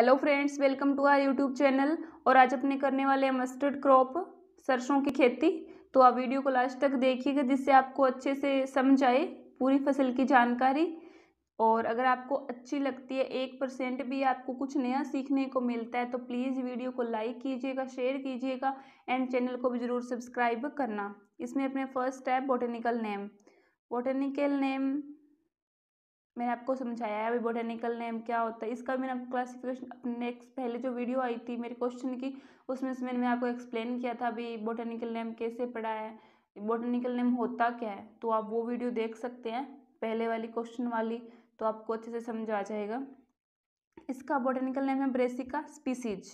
hello friends welcome to our YouTube channel और आज अपने करने वाले हैं मस्टर्ड क्रॉप सरसों की खेती तो आप वीडियो को लास्ट तक देखिएगा जिससे आपको अच्छे से समझ आए पूरी फसल की जानकारी और अगर आपको अच्छी लगती है एक परसेंट भी आपको कुछ नया सीखने को मिलता है तो प्लीज़ वीडियो को लाइक कीजिएगा शेयर कीजिएगा एंड चैनल को भी ज़रूर सब्सक्राइब करना इसमें अपने फर्स्ट है बोटेनिकल नेम बोटेनिकल नेम मैंने आपको समझाया है अभी बोटेनिकल नेम क्या होता है इसका मैंने आपको क्लासिफिकेशन नेक्स्ट पहले जो वीडियो आई थी मेरे क्वेश्चन की उसमें से मैंने आपको एक्सप्लेन किया था अभी बोटेनिकल नेम कैसे पढ़ा है बोटेनिकल नेम होता क्या है तो आप वो वीडियो देख सकते हैं पहले वाली क्वेश्चन वाली तो आपको अच्छे से समझ आ जाएगा इसका बोटेनिकल नेम है ब्रेसिका स्पीसीज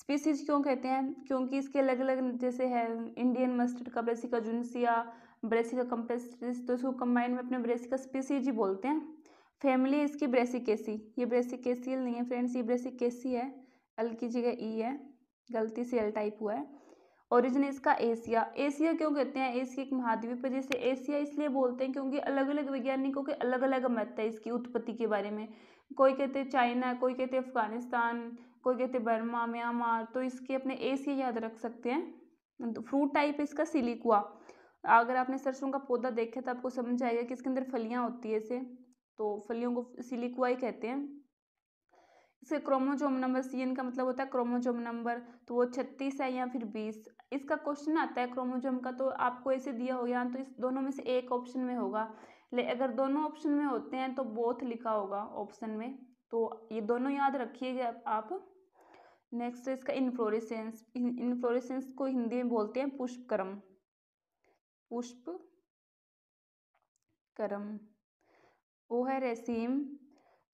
स्पीसीज क्यों कहते हैं क्योंकि इसके अलग अलग जैसे है इंडियन मस्टर्ड का ब्रेसिका जुनसिया ब्रेसिका कंपेस्टिस तो इसको कंबाइंड में अपने ब्रेसिका स्पीसीज ही बोलते हैं फैमिली इसकी ब्रेसिकेसी ये ब्रेसिकेसियल नहीं है फ्रेंड्स ये ब्रेसिकेसी है अल की जगह ई e है गलती से एल टाइप हुआ है ओरिजिन इसका एशिया एशिया क्यों कहते हैं एशिया एक महाद्वीप है जैसे एशिया इसलिए बोलते हैं क्योंकि अलग अलग वैज्ञानिकों के अलग अलग मत है इसकी उत्पत्ति के बारे में कोई कहते हैं चाइना कोई कहते हैं अफगानिस्तान कोई कहते बर्मा म्यांमार तो इसके अपने एशिया याद रख सकते हैं फ्रूट टाइप इसका सिलिकुआ अगर आपने सरसों का पौधा देखा तो आपको समझ आएगा कि इसके अंदर फलियाँ होती है इसे तो फलियों को सिलिकुआई कहते हैं इसे क्रोमोजोम नंबर सी एन का मतलब होता है क्रोमोजोम नंबर तो वो छत्तीस है या फिर बीस इसका क्वेश्चन आता है क्रोमोजोम का तो आपको ऐसे दिया हो या तो इस दोनों में से एक ऑप्शन में होगा ले अगर दोनों ऑप्शन में होते हैं तो बोथ लिखा होगा ऑप्शन में तो ये दोनों याद रखिएगा आप नेक्स्ट इसका इन्फ्लोरेसेंस इन्फ्लोरेसेंस को हिंदी में बोलते हैं पुष्पक्रम पुष्प करम वो है रेसीम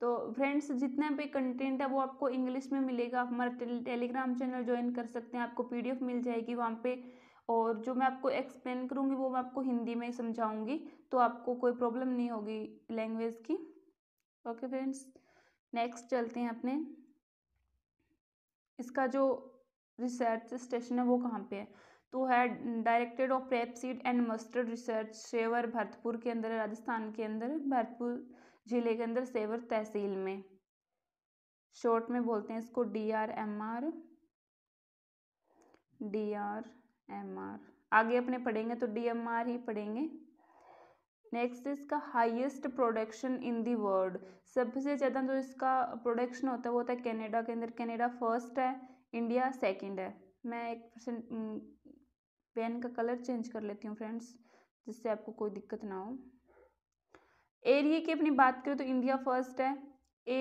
तो फ्रेंड्स जितना भी कंटेंट है वो आपको इंग्लिश में मिलेगा आप हमारा टेल, टेलीग्राम चैनल ज्वाइन कर सकते हैं आपको पीडीएफ मिल जाएगी वहाँ पे और जो मैं आपको एक्सप्लेन करूँगी वो मैं आपको हिंदी में समझाऊँगी तो आपको कोई प्रॉब्लम नहीं होगी लैंग्वेज की ओके फ्रेंड्स नेक्स्ट चलते हैं अपने इसका जो रिसर्च स्टेशन है वो कहाँ पे है तो है directed of seed and mustard research सेवर भरतपुर के अंदर राजस्थान के अंदर भरतपुर जिले के अंदर सेवर तहसील में शॉर्ट में बोलते हैं इसको D R M R D R M R आगे अपने पढ़ेंगे तो डी एम आर ही पढ़ेंगे नेक्स्ट इसका highest production in the world सबसे ज़्यादा जो इसका प्रोडक्शन होता है वो होता है कनाडा के अंदर कनाडा फर्स्ट है इंडिया सेकंड है मैं एक परसेंट पेन का कलर चेंज कर लेती हूँ फ्रेंड्स जिससे आपको कोई दिक्कत ना हो एरिया की अपनी बात करें तो इंडिया फर्स्ट है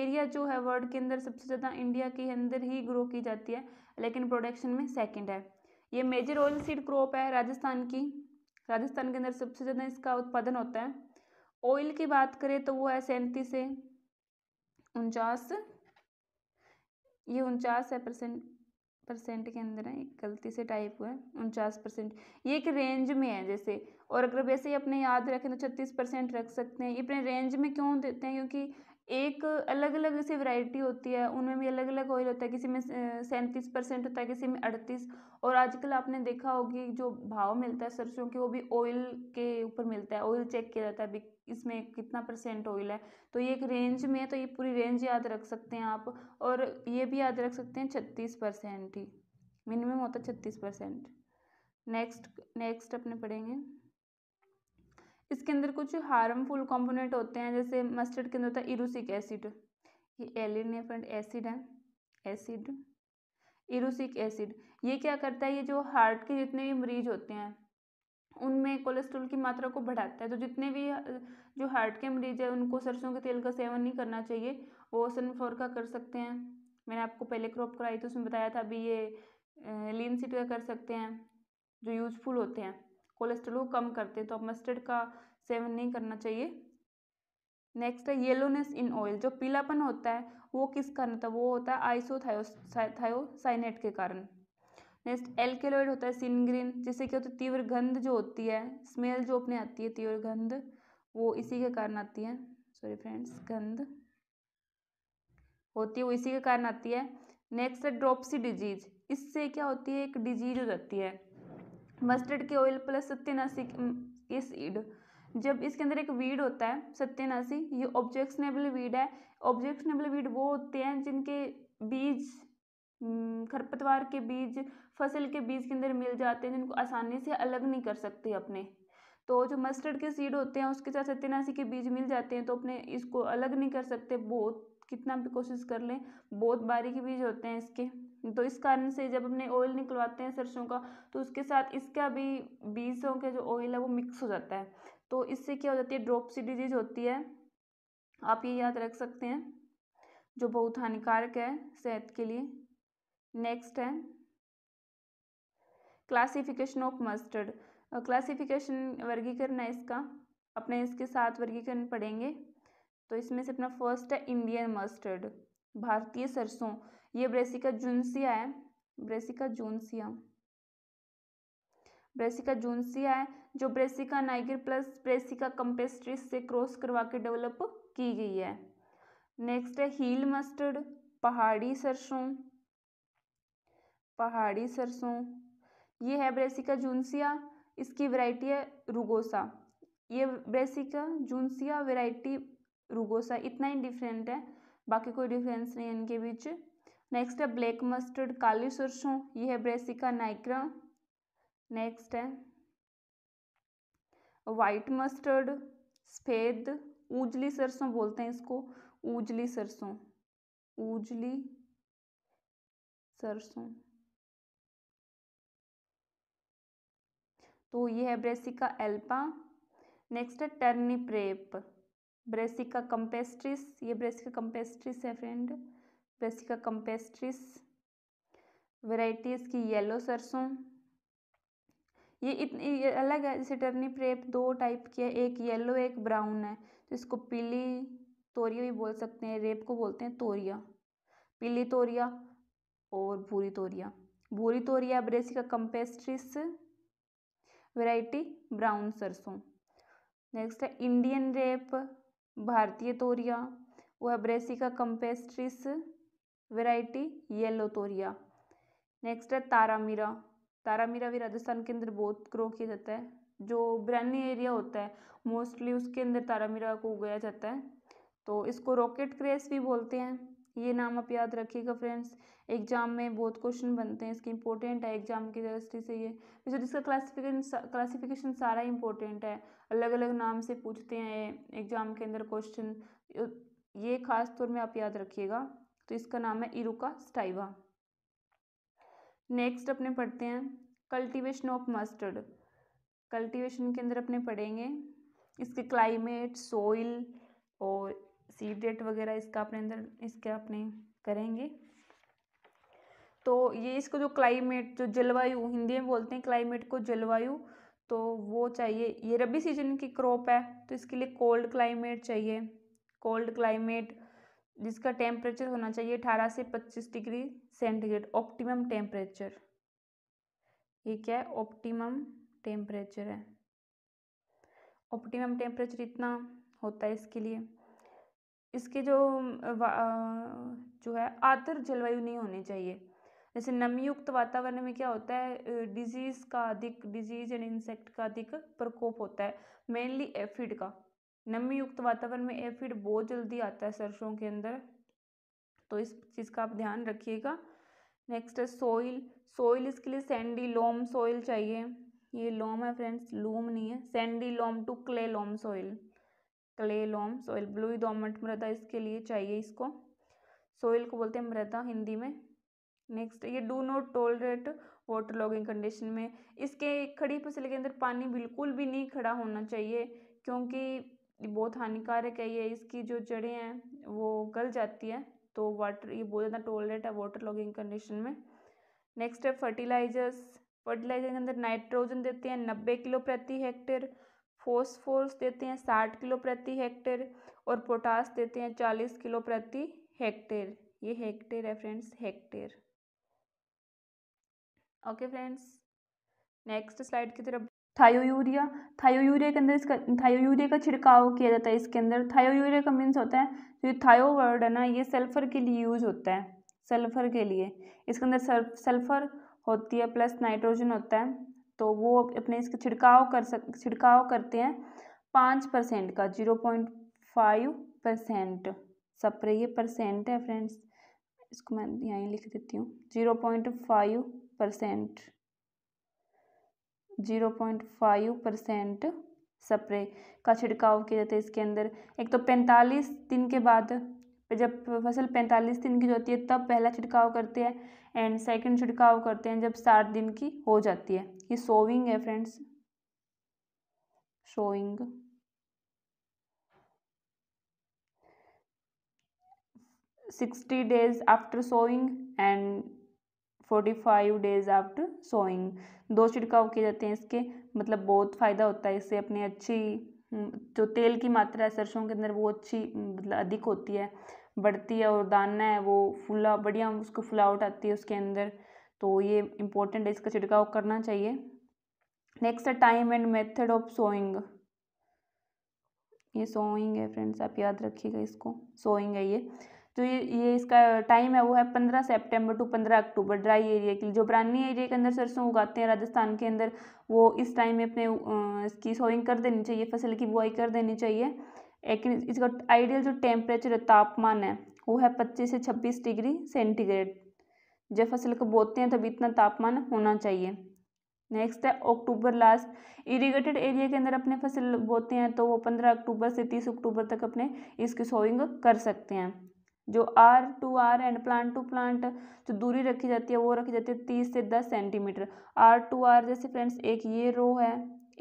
एरिया जो है वर्ल्ड के अंदर सबसे ज़्यादा इंडिया के अंदर ही ग्रो की जाती है लेकिन प्रोडक्शन में सेकंड है ये मेजर ऑयल सीड क्रॉप है राजस्थान की राजस्थान के अंदर सबसे ज़्यादा इसका उत्पादन होता है ऑयल की बात करें तो वो है सैंतीस से उनचास ये उनचास है परसेंट परसेंट के अंदर है गलती से टाइप हुआ है उनचास परसेंट ये एक रेंज में है जैसे और अगर वैसे ही अपने याद रखें तो छत्तीस परसेंट रख सकते हैं ये अपने रेंज में क्यों देते हैं क्योंकि एक अलग अलग जैसे वैरायटी होती है उनमें भी अलग अलग ऑयल होता है किसी में सैंतीस परसेंट होता है किसी में अड़तीस और आजकल आपने देखा होगी जो भाव मिलता है सरसों के वो भी ऑयल के ऊपर मिलता है ऑयल चेक किया जाता है भी इसमें कितना परसेंट ऑयल है तो ये एक रेंज में है तो ये पूरी रेंज याद रख सकते हैं आप और ये भी याद रख सकते हैं छत्तीस परसेंट ही मिनिमम होता है छत्तीस परसेंट नेक्स्ट नेक्स्ट अपने पढ़ेंगे इसके अंदर कुछ हार्मफुल कंपोनेंट होते हैं जैसे मस्टर्ड के अंदर होता है इरूसिक एसिड ये एलिन फ्रेंड एसिड है एसिड इरूसिक एसिड ये क्या करता है ये जो हार्ट के जितने भी मरीज होते हैं उनमें कोलेस्ट्रॉल की मात्रा को बढ़ाता है तो जितने भी जो हार्ट के मरीज हैं उनको सरसों के तेल का सेवन नहीं करना चाहिए वो सनफ्लावर का कर सकते हैं मैंने आपको पहले क्रॉप कराई तो उसमें बताया था अभी ये लीन सीट का कर सकते हैं जो यूजफुल होते हैं कोलेस्ट्रोल को कम करते हैं तो आप मस्टर्ड का सेवन नहीं करना चाहिए नेक्स्ट है येलोनेस इन ऑयल जो पीलापन होता है वो किस कारण होता तो है वो होता है आइसोथायोसाइनेट के कारण नेक्स्ट एल्केलॉइड होता है सिनग्रीन जिससे क्या होता है तीव्र गंध जो होती है स्मेल जो अपने आती है तीव्र गंध वो इसी के कारण आती है सॉरी फ्रेंड्स गंध होती है वो इसी के कारण आती है नेक्स्ट है ड्रॉपसी डिजीज इससे क्या होती है एक डिजीज हो जाती है मस्टर्ड के ऑयल प्लस सत्यनाशी के सीड जब इसके अंदर एक वीड होता है सत्यनाशी ये ऑब्जेक्शनेबल वीड है ऑब्जेक्शनेबल वीड वो होते हैं जिनके बीज खरपतवार के बीज फसल के बीज के अंदर मिल जाते हैं जिनको आसानी से अलग नहीं कर सकते अपने तो जो मस्टर्ड के सीड होते हैं उसके साथ सत्यनाशी के बीज मिल जाते हैं तो अपने इसको अलग नहीं कर सकते बहुत कितना भी कोशिश कर लें बहुत बारीक बीज होते हैं इसके तो इस कारण से जब अपने ऑयल निकलवाते हैं सरसों का तो उसके साथ इसका भी बीजों के जो ऑयल है वो मिक्स हो जाता है तो इससे क्या हो जाती है ड्रॉप डिजीज होती है आप ये याद रख सकते हैं जो बहुत हानिकारक है सेहत के लिए नेक्स्ट है क्लासिफिकेशन ऑफ मस्टर्ड क्लासिफिकेशन वर्गीकरण है इसका अपने इसके साथ वर्गीकरण पढ़ेंगे तो इसमें से अपना फर्स्ट है इंडियन मस्टर्ड भारतीय सरसों ये ब्रेसिका जूनसिया है ब्रेसिका जूनसिया ब्रेसिका जूनसिया है जो Brassica nigra plus Brassica campestris से क्रॉस करवा के डेवलप की गई है नेक्स्ट है हील मस्टर्ड पहाड़ी सरसों पहाड़ी सरसों ये है ब्रेसिका जूनसिया इसकी वैरायटी है रुगोसा ये ब्रेसिका जूनसिया वैरायटी रूगोसा इतना ही डिफरेंट है बाकी कोई डिफरेंस नहीं है इनके बीच नेक्स्ट है ब्लैक मस्टर्ड काली सरसों ये है ब्रेसिका नाइक्रा नेक्स्ट है वाइट मस्टर्ड सफ़ेद उजली सरसों बोलते हैं इसको उजली सरसों उजली सरसों तो ये है ब्रेसिका एल्पा नेक्स्ट है टर्निप्रेप ब्रेसिका कंपेस्ट्रिस ये ब्रेसिका कंपेस्ट्रिस है फ्रेंड ब्रेसिका कंपेस्ट्रिस वेराइटीज़ इसकी येलो सरसों ये इतनी ये अलग है जैसे टर्नी प्रेप दो टाइप की है एक येलो एक ब्राउन है तो इसको पीली तोरिया भी बोल सकते हैं रेप को बोलते हैं तोरिया पीली तोरिया और भूरी तोरिया भूरी तोरिया ब्रेसिका कंपेस्ट्रिस वेराइटी ब्राउन सरसों नेक्स्ट है इंडियन रेप भारतीय तोरिया वह ब्रेसिका कम्पेस्ट्रिस वेराइटी येलो तोरिया नेक्स्ट है तारामीरा तारामीरा भी राजस्थान के अंदर बहुत ग्रो किया जाता है जो बिरानी एरिया होता है मोस्टली उसके अंदर तारामीरा को उगाया जाता है तो इसको रॉकेट क्रेस भी बोलते हैं ये नाम आप याद रखिएगा फ्रेंड्स एग्जाम में बहुत क्वेश्चन बनते हैं इसके इंपॉर्टेंट है एग्जाम की दृष्टि से ये जिसका तो इसका क्लासिफिकेशन क्लासिफिकेशन सारा इंपॉर्टेंट है अलग अलग नाम से पूछते हैं एग्ज़ाम के अंदर क्वेश्चन ये खास तौर में आप याद रखिएगा तो इसका नाम है इरुका स्टाइवा नेक्स्ट अपने पढ़ते हैं कल्टीवेशन ऑफ मस्टर्ड कल्टीवेशन के अंदर अपने पढ़ेंगे इसके क्लाइमेट सोइल और सीड डेट वगैरह इसका अपने अंदर इसके अपने करेंगे तो ये इसको जो क्लाइमेट जो जलवायु हिंदी में बोलते हैं क्लाइमेट को जलवायु तो वो चाहिए ये रबी सीजन की क्रॉप है तो इसके लिए कोल्ड क्लाइमेट चाहिए कोल्ड क्लाइमेट जिसका टेम्परेचर होना चाहिए अठारह से पच्चीस डिग्री सेंटीग्रेड ऑप्टिमम टेम्परेचर ये क्या है ऑप्टिमम टेम्परेचर है ऑप्टिमम टेम्परेचर इतना होता है इसके लिए इसके जो जो है आतर जलवायु नहीं होनी चाहिए जैसे नमयुक्त वातावरण में क्या होता है डिजीज़ का अधिक डिजीज़ एंड इंसेक्ट का अधिक प्रकोप होता है मेनली एफिड का नमयुक्त वातावरण में एफिड बहुत जल्दी आता है सरसों के अंदर तो इस चीज़ का आप ध्यान रखिएगा नेक्स्ट है सोइल सोइल इसके लिए सैंडी लोम सोइल चाहिए ये लोम है फ्रेंड्स लूम नहीं है sandy loam to clay loam soil clay loam soil ब्लू दोमट मृदा इसके लिए चाहिए इसको सोइल को बोलते हैं मृदा हिंदी में नेक्स्ट ये do not tolerate waterlogging condition में इसके खड़ी फसल के अंदर पानी बिल्कुल भी नहीं खड़ा होना चाहिए क्योंकि बहुत हानिकारक है ये इसकी जो जड़ें हैं वो गल जाती है तो वाटर ये बहुत ज़्यादा टोलरेट है वाटर लॉगिंग कंडीशन में नेक्स्ट है फर्टिलाइजर्स फर्टिलाइजर के अंदर नाइट्रोजन देते हैं नब्बे किलो प्रति हेक्टेयर फोस्फोरस देते हैं साठ किलो प्रति हेक्टेयर और पोटास देते हैं चालीस किलो प्रति हेक्टेयर ये हेक्टेयर है friends hectare okay friends next slide की तरफ थायोयूरिया थायोयूरिया के अंदर इसका थायोयूरिया का छिड़काव किया जाता है इसके अंदर थायोयूरिया का मीन्स होता है जो थायो वर्ड है ना ये सल्फर के लिए यूज होता है सल्फर के लिए इसके अंदर सल्फर होती है प्लस नाइट्रोजन होता है तो वो अपने इसका छिड़काव कर सक छिड़काव करते हैं पाँच परसेंट का zero point five percent spray ये परसेंट है फ्रेंड्स इसको मैं यहीं लिख देती हूँ zero point five percent zero point five percent spray का छिड़काव किया जाता है इसके अंदर एक तो पैंतालीस दिन के बाद जब फसल पैंतालीस दिन की होती है तब पहला छिड़काव करते हैं एंड सेकंड छिड़काव करते हैं जब साठ दिन की हो जाती है ये सोविंग है friends sowing sixty days after sowing and forty five days after sowing दो छिड़काव किए जाते हैं इसके मतलब बहुत फ़ायदा होता है इससे अपनी अच्छी हम्म, जो तेल की मात्रा है सरसों के अंदर वो अच्छी हम्म, मतलब अधिक होती है बढ़ती है और दाना है वो फुला बढ़िया उसको फुलावट आती है उसके अंदर तो ये इम्पोर्टेंट है इसका छिड़काव करना चाहिए नेक्स्ट है time and method of sowing ये सोइंग है फ्रेंड्स आप याद रखिएगा इसको सोइंग है ये जो तो ये ये इसका टाइम है वो है पंद्रह सेप्टेम्बर टू पंद्रह अक्टूबर ड्राई एरिया के लिए जो बरानी एरिया के अंदर सरसों उगाते हैं राजस्थान के अंदर वो इस टाइम में अपने इसकी सोइंग कर देनी चाहिए फसल की बुआई कर देनी चाहिए लेकिन इसका आइडियल जो टेम्परेचर तापमान है वो है पच्चीस से छब्बीस डिग्री सेंटीग्रेड जब फसल को बोते हैं तब इतना तापमान होना चाहिए नेक्स्ट है अक्टूबर लास्ट इरीगेटेड एरिया के अंदर अपने फसल बोते हैं तो वो पंद्रह अक्टूबर से तीस अक्टूबर तक अपने इसकी सोइंग कर सकते हैं जो R to R and plant to plant जो दूरी रखी जाती है वो रखी जाती है तीस से दस सेंटीमीटर आर टू आर जैसे फ्रेंड्स एक ये रो है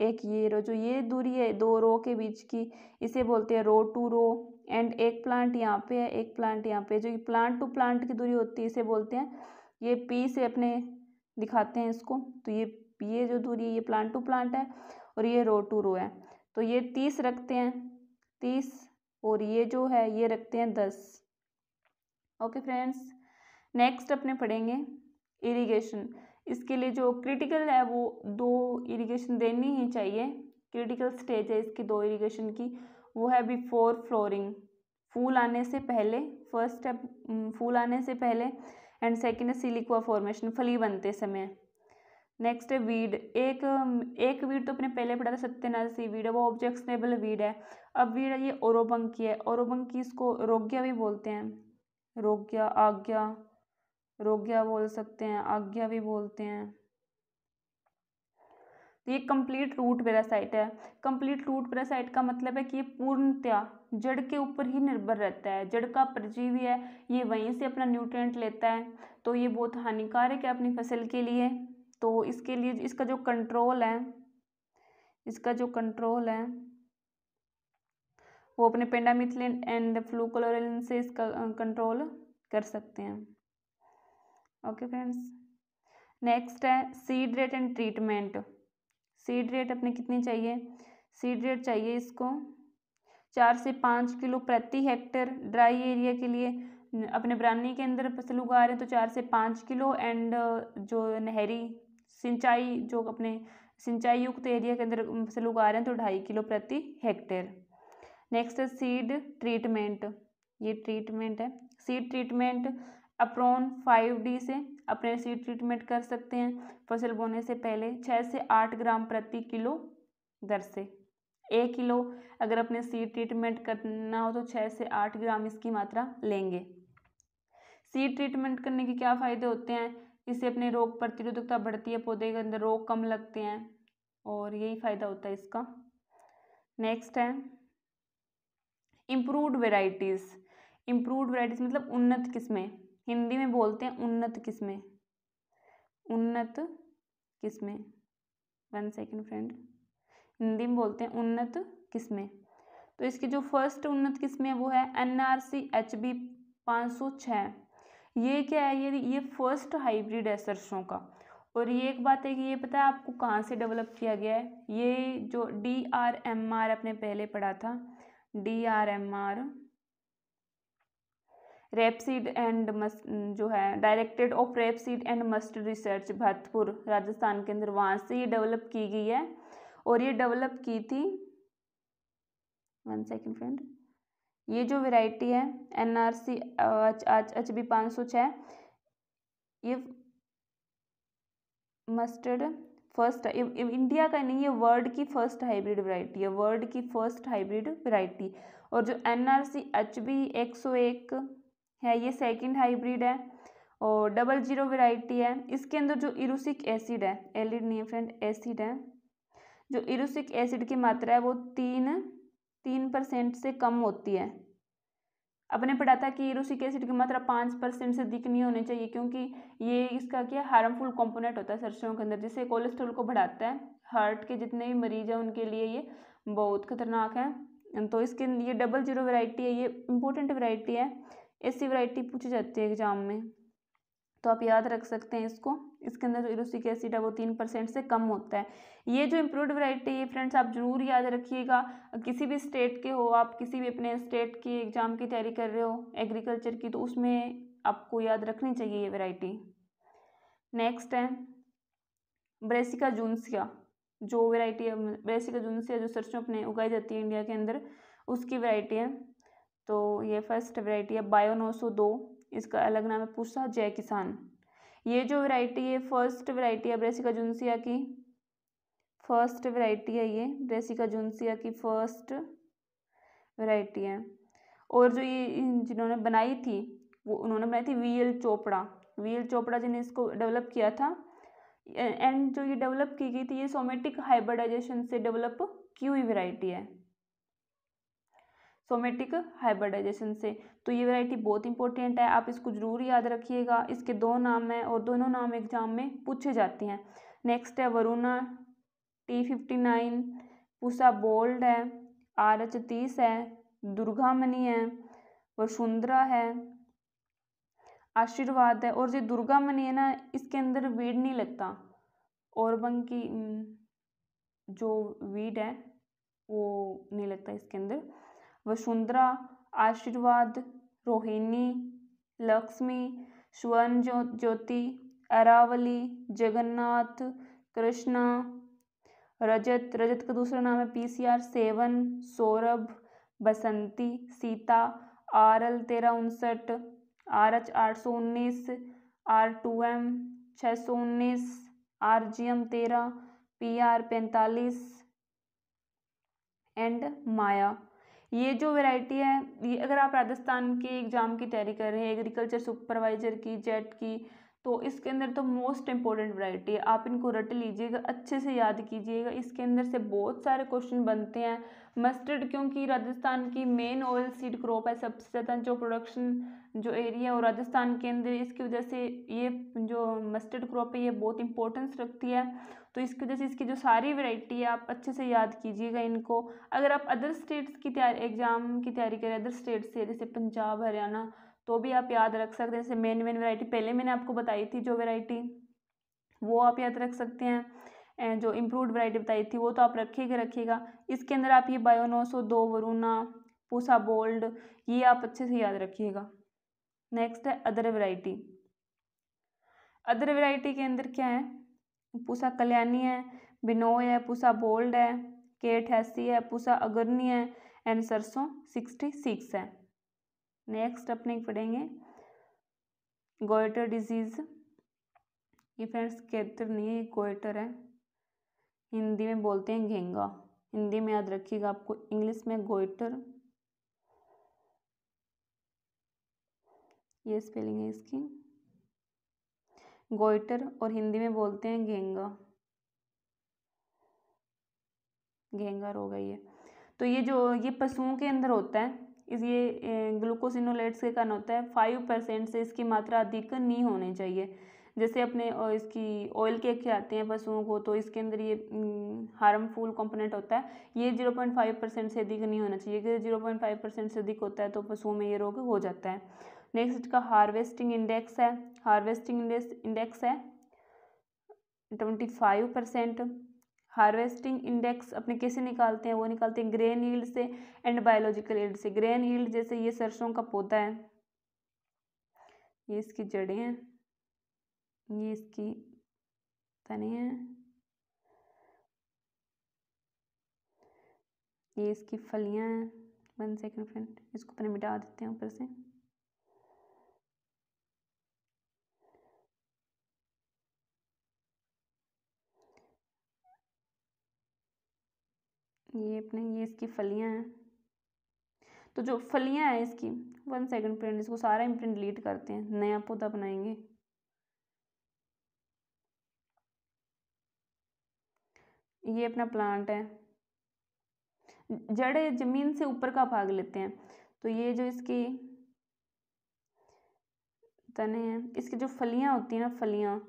एक ये रो जो ये दूरी है दो रो के बीच की इसे बोलते हैं रो टू रो एंड एक प्लांट यहाँ पे है एक प्लांट यहाँ पे जो प्लांट टू प्लांट की दूरी होती है इसे बोलते हैं ये पी से अपने दिखाते हैं इसको तो ये ये जो दूरी है ये प्लांट टू प्लांट है और ये रो टू रो है तो ये तीस रखते हैं तीस और ये जो है ये रखते हैं दस ओके फ्रेंड्स नेक्स्ट अपने पढ़ेंगे इरिगेशन इसके लिए जो क्रिटिकल है वो दो इरिगेशन देनी ही चाहिए क्रिटिकल स्टेज है इसकी दो इरिगेशन की वो है बिफोर फ्लोरिंग फूल आने से पहले फर्स्ट स्टेप फूल आने से पहले एंड सेकेंड है सिलिकुआ फॉर्मेशन फली बनते समय नेक्स्ट है वीड एक एक वीड तो अपने पहले पढ़ा था सी वीड है वो ऑब्जेक्शनेबल वीड है अब वीड है ये ओरोबंकी है ओरोबंकी इसको रोग्या भी बोलते हैं रोग्या आज्ञा रोग्या बोल सकते हैं आज्ञा भी बोलते हैं ये कंप्लीट रूट पैरासाइट है कंप्लीट रूट पैरासाइट का मतलब है कि ये पूर्णतया जड़ के ऊपर ही निर्भर रहता है जड़ का परजीवी है ये वहीं से अपना न्यूट्रिएंट लेता है तो ये बहुत हानिकारक है अपनी फसल के लिए तो इसके लिए इसका जो कंट्रोल है इसका जो कंट्रोल है वो अपने पेंडामिथिलिन एंड फ्लू क्लोरेलिन से इसका कंट्रोल कर सकते हैं ओके फ्रेंड्स नेक्स्ट है seed rate and treatment seed rate अपने कितनी चाहिए सीड रेट चाहिए इसको चार से पाँच किलो प्रति हेक्टर ड्राई एरिया के लिए अपने बरानी के अंदर फसल उगा रहे हैं तो चार से पाँच किलो एंड जो नहरी सिंचाई जो अपने सिंचाई युक्त एरिया के अंदर फसल उगा रहे हैं तो ढाई किलो प्रति हेक्टेयर नेक्स्ट है सीड ट्रीटमेंट ये ट्रीटमेंट है seed treatment Apron five D से अपने सीड ट्रीटमेंट कर सकते हैं फसल बोने से पहले छः से आठ ग्राम प्रति किलो दर से एक किलो अगर अपने सीड ट्रीटमेंट करना हो तो छः से आठ ग्राम इसकी मात्रा लेंगे सीड ट्रीटमेंट करने के क्या फ़ायदे होते हैं इससे अपने रोग प्रतिरोधकता बढ़ती है पौधे के अंदर रोग कम लगते हैं और यही फ़ायदा होता है इसका नेक्स्ट है इम्प्रूवड वेराइटीज़ इम्प्रूवड वेराइटीज़ मतलब उन्नत किस्में हिंदी में बोलते हैं उन्नत किस्में उन्नत किस्में वन सेकेंड फ्रेंड हिंदी में बोलते हैं उन्नत किस्में तो इसकी जो फर्स्ट उन्नत किस्में वो है N R C H B पाँच सौ छः ये क्या है ये ये फर्स्ट हाइब्रिड है सरसों का और ये एक बात है कि ये पता है आपको कहाँ से डेवलप किया गया है ये जो डी आर एम आर आपने पहले पढ़ा था D R M R rapeseed and mustard जो है directed of rapeseed and mustard research Bharatpur Rajasthan के अंदर वहां से ये डेवलप की गई है और ये डेवलप की थी वन सेकेंड फ्रेंड ये जो वैरायटी है N R C H H H B पाँच सौ छः ये मस्टर्ड फर्स्ट इंडिया का नहीं है वर्ल्ड की फर्स्ट हाइब्रिड वैरायटी है वर्ल्ड की फर्स्ट हाइब्रिड वैरायटी और जो N R C H B एक सौ एक है ये सेकंड हाइब्रिड है और डबल जीरो वैरायटी है इसके अंदर जो इरुसिक एसिड है एलिड e नहीं फ्रेंड एसिड है जो इरुसिक एसिड की मात्रा है वो तीन तीन परसेंट से कम होती है अपने पढ़ा था कि यूरोसिक एसिड की मात्रा पाँच परसेंट से अधिक नहीं होनी चाहिए क्योंकि ये इसका क्या हार्मफुल कंपोनेंट होता है सरसों के अंदर जिससे कोलेस्ट्रॉल को बढ़ाता है हार्ट के जितने भी मरीज हैं उनके लिए ये बहुत खतरनाक है तो इसके ये डबल जीरो वैरायटी है ये इंपॉर्टेंट वैरायटी है ऐसी वैरायटी पूछी जाती है एग्जाम में तो आप याद रख सकते हैं इसको इसके अंदर जो इरोसिक एसिड है वो तीन परसेंट से कम होता है ये जो इम्प्रूवड वैरायटी है फ्रेंड्स आप जरूर याद रखिएगा किसी भी स्टेट के हो आप किसी भी अपने स्टेट की एग्ज़ाम की तैयारी कर रहे हो एग्रीकल्चर की तो उसमें आपको याद रखनी चाहिए ये वैरायटी नेक्स्ट है ब्रेसिका जूनसिया जो वेराइटी है ब्रेसिका जूनसिया जो सरसों अपने उगाई जाती है इंडिया के अंदर उसकी वेराइटी है तो ये फर्स्ट वेराइटी है बायो नौ सौ दो इसका अलग नाम है पूसा जय किसान ये जो वैरायटी है फर्स्ट वैरायटी है ब्रेसिका जुनसिया की फर्स्ट वैरायटी है ये ब्रेसिका जुनसिया की फर्स्ट वैरायटी है और जो ये जिन्होंने बनाई थी वो उन्होंने बनाई थी V L Chopra V L Chopra जिन्हें इसको डेवलप किया था एंड जो ये डेवलप की गई थी ये सोमेटिक हाइब्रिडाइजेशन से डेवलप की हुई वेराइटी है सोमेटिक हाइब्रिडाइजेशन से तो ये वैरायटी बहुत इंपॉर्टेंट है आप इसको ज़रूर याद रखिएगा इसके दो नाम हैं और दोनों नाम एग्जाम में पूछे जाते हैं नेक्स्ट है Varuna T fifty nine Pusa bold है आर एच तीस है दुर्गामणि है वसुंधरा है आशीर्वाद है और ये दुर्गामणि है ना इसके अंदर वीड नहीं लगता और बंकी जो वीड है वो नहीं लगता इसके अंदर वसुंधरा आशीर्वाद रोहिणी लक्ष्मी स्वर्ण ज्यो ज्योति अरावली जगन्नाथ कृष्णा रजत रजत का दूसरा नाम है P C R seven Saurabh Basanti Sita R L तेरह उनसठ आर एच आठ सौ उन्नीस आर टू एम छः सौ उन्नीस आर जी एम तेरह पी आर पैंतालीस एंड माया ये जो वैरायटी है ये अगर आप राजस्थान के एग्ज़ाम की तैयारी कर रहे हैं एग्रीकल्चर सुपरवाइज़र की जेट की तो इसके अंदर तो मोस्ट इम्पॉर्टेंट वैरायटी है आप इनको रट लीजिएगा अच्छे से याद कीजिएगा इसके अंदर से बहुत सारे क्वेश्चन बनते हैं मस्टर्ड क्योंकि राजस्थान की मेन ऑयल सीड क्रॉप है सबसे ज़्यादा जो प्रोडक्शन जो एरिया है और राजस्थान के अंदर इसकी वजह से ये जो मस्टर्ड क्रॉप है ये बहुत इंपॉर्टेंस रखती है तो इसकी वजह से इसकी जो सारी वैरायटी है आप अच्छे से याद कीजिएगा इनको अगर आप अदर स्टेट्स की तैयारी एग्ज़ाम की तैयारी करें अदर स्टेट्स से जैसे पंजाब हरियाणा तो भी आप याद रख सकते हैं जैसे मेन मेन वैरायटी पहले मैंने आपको बताई थी जो वैरायटी वो आप याद रख सकते हैं एंड जो इम्प्रूवड वैरायटी बताई थी वो तो आप रखेगा रखिएगा इसके अंदर आप ये बायोनोसो दो वरूना पूसा बोल्ड ये आप अच्छे से याद रखिएगा नेक्स्ट है अदर वेराइटी अदर वेराइटी के अंदर क्या है पूसा कल्याणी है बिनोय है पूसा बोल्ड है के अठासी है पूसा अगरनी है एंड सरसों सिक्सटी सिक्स है नेक्स्ट अपने पढ़ेंगे गोइटर डिजीज़ ये फ्रेंड्स कैतर नहीं है गोइटर है हिंदी में बोलते हैं घेंगा हिंदी में याद रखिएगा आपको इंग्लिश में गोइटर ये स्पेलिंग है इसकी गोइटर और हिंदी में बोलते हैं घेंगा घेंगा रोग है ये तो ये जो ये पशुओं के अंदर होता है इस ये इनोलेट्स के कारण होता है फाइव परसेंट से इसकी मात्रा अधिक नहीं होनी चाहिए जैसे अपने इसकी ऑयल केक खिलाते हैं पशुओं को तो इसके अंदर ये हार्मफुल कंपोनेंट होता है ये जीरो पॉइंट फाइव परसेंट से अधिक नहीं होना चाहिए अगर जीरो पॉइंट फाइव परसेंट से अधिक होता है तो पशुओं में ये रोग हो जाता है नेक्स्ट इसका हार्वेस्टिंग इंडेक्स है हार्वेस्टिंग इंडेक्स है twenty five percent harvesting index अपने कैसे निकालते हैं वो निकालते हैं ग्रेन ईल्ड से एंड बायोलॉजिकल ईल्ड से ग्रेन ईल्ड जैसे ये सरसों का पौधा है ये इसकी जड़ें हैं ये इसकी तने हैं ये इसकी फलियां हैं वन सेकेंड फ्रेंड इसको अपने मिटा देते हैं ऊपर से ये अपने ये इसकी फलियाँ हैं तो जो फलियाँ हैं इसकी वन सेकंड प्रिंट इसको सारा इम्प्रिंट डिलीट करते हैं नया पौधा बनाएंगे ये अपना प्लांट है जड़े ज़मीन से ऊपर का भाग लेते हैं तो ये जो इसकी तने हैं इसकी जो फलियाँ होती हैं ना फलियाँ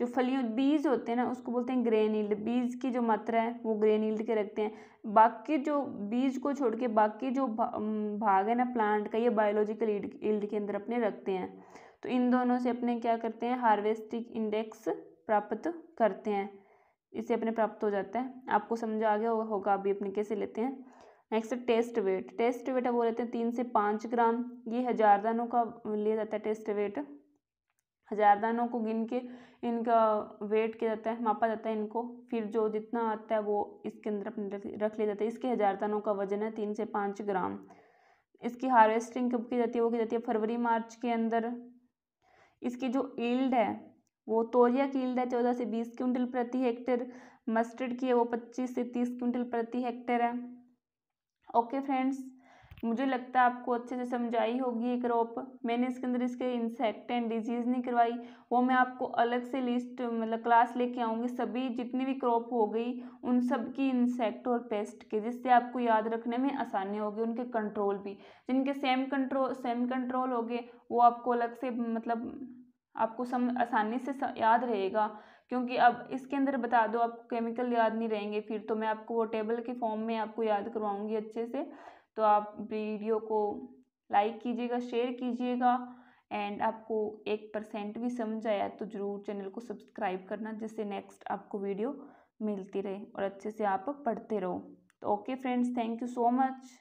जो फलियों बीज होते हैं ना उसको बोलते हैं ग्रेन ईल्ड बीज की जो मात्रा है वो ग्रेन ईल्ड के रखते हैं बाकी जो बीज को छोड़ के बाकी जो भाग है ना प्लांट का ये बायोलॉजिकल ईल्ड के अंदर अपने रखते हैं तो इन दोनों से अपने क्या करते हैं हार्वेस्टिक इंडेक्स प्राप्त करते हैं इसे अपने प्राप्त हो जाता है आपको समझा आ गया होगा अभी अपने कैसे लेते हैं next test weight test weight अब वो लेते हैं तीन से पाँच ग्राम ये हजार दानों का लिया जाता है टेस्ट वेट हजार दानों को गिन के इनका वेट किया जाता है मापा जाता है इनको फिर जो जितना आता है वो इसके अंदर अपने रख लिया जाता है इसके हज़ार दानों का वजन है तीन से पाँच ग्राम इसकी हार्वेस्टिंग कब की जाती है वो की जाती है फरवरी मार्च के अंदर इसकी जो ईल्ड है वो तोरिया की ईल्ड है चौदह से बीस क्विंटल प्रति हेक्टेयर मस्टर्ड की है वो पच्चीस से तीस क्विंटल प्रति हेक्टेयर है ओके फ्रेंड्स मुझे लगता है आपको अच्छे से समझाई होगी ये क्रॉप मैंने इसके अंदर इसके इंसेक्ट एंड डिजीज़ नहीं करवाई वो मैं आपको अलग से लिस्ट मतलब क्लास लेके आऊँगी सभी जितनी भी क्रॉप हो गई उन सब की इंसेक्ट और पेस्ट के जिससे आपको याद रखने में आसानी होगी उनके कंट्रोल भी जिनके सेम कंट्रोल सेम कंट्रोल हो गए वो आपको अलग से मतलब आपको सम आसानी से याद रहेगा क्योंकि अब इसके अंदर बता दो आपको केमिकल याद नहीं रहेंगे फिर तो मैं आपको वो टेबल के फॉर्म में आपको याद करवाऊंगी अच्छे से तो आप वीडियो को लाइक कीजिएगा शेयर कीजिएगा एंड आपको एक परसेंट भी समझ आया तो ज़रूर चैनल को सब्सक्राइब करना जिससे नेक्स्ट आपको वीडियो मिलती रहे और अच्छे से आप पढ़ते रहो तो okay friends thank you so much